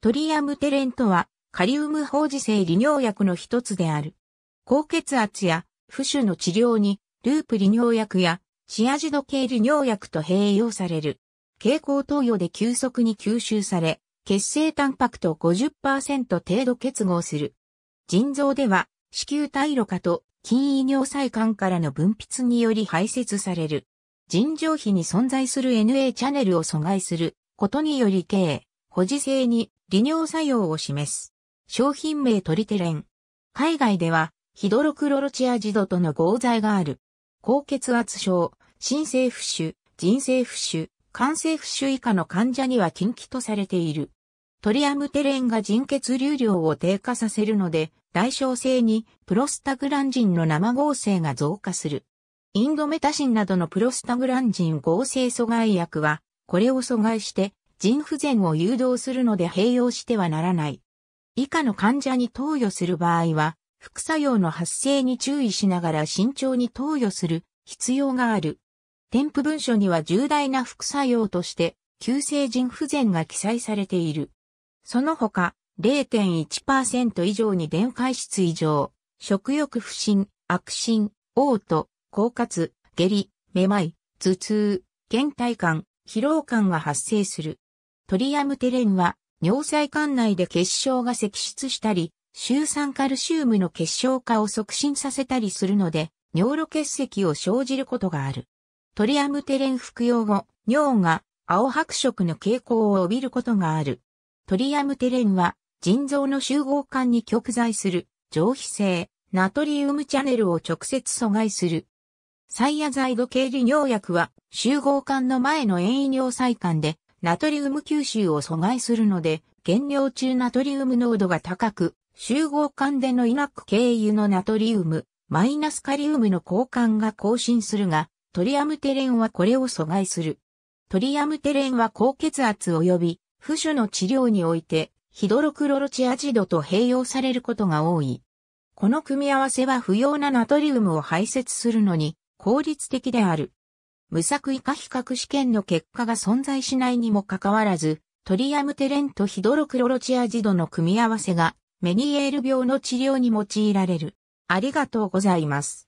トリアムテレンとは、カリウム放射性利尿薬の一つである。高血圧や、浮腫の治療に、ループ利尿薬や、チアジド系利尿薬と併用される。蛍光投与で急速に吸収され、血清タンパクと50%程度結合する。腎臓では、子宮体炉化と筋異尿細管からの分泌により排泄される。腎上皮に存在する NA チャンネルを阻害することにより K、保持性に利尿作用を示す。商品名トリテレン。海外では、ヒドロクロロチアジドとの合剤がある。高血圧症、新生不腫、人生不腫、肝性不腫以下の患者には禁忌とされている。トリアムテレンが人血流量を低下させるので、代償性にプロスタグランジンの生合成が増加する。インドメタシンなどのプロスタグランジン合成阻害薬は、これを阻害して腎不全を誘導するので併用してはならない。以下の患者に投与する場合は、副作用の発生に注意しながら慎重に投与する必要がある。添付文書には重大な副作用として、急性腎不全が記載されている。その他、0.1%以上に電解質異常、食欲不振、悪心、嘔吐、狡猾、下痢、めまい、頭痛、倦怠感、疲労感が発生する。トリアムテレンは、尿細管内で結晶が積出したり、シュウ酸カルシウムの結晶化を促進させたりするので、尿路結石を生じることがある。トリアムテレン服用後、尿が青白色の傾向を帯びることがある。トリアムテレンは、腎臓の集合管に極在する上皮性ナトリウムチャネルを直接阻害する。サイアザイド系利尿薬は集合管の前の遠位尿細管でナトリウム吸収を阻害するので、減量中ナトリウム濃度が高く、集合間でのイナック経由のナトリウム、マイナスカリウムの交換が更新するが、トリアムテレンはこれを阻害する。トリアムテレンは高血圧及び、不腫の治療において、ヒドロクロロチアジドと併用されることが多い。この組み合わせは不要なナトリウムを排泄するのに効率的である。無作為化比較試験の結果が存在しないにもかかわらず、トリアムテレンとヒドロクロロチアジドの組み合わせがメニエール病の治療に用いられる。ありがとうございます。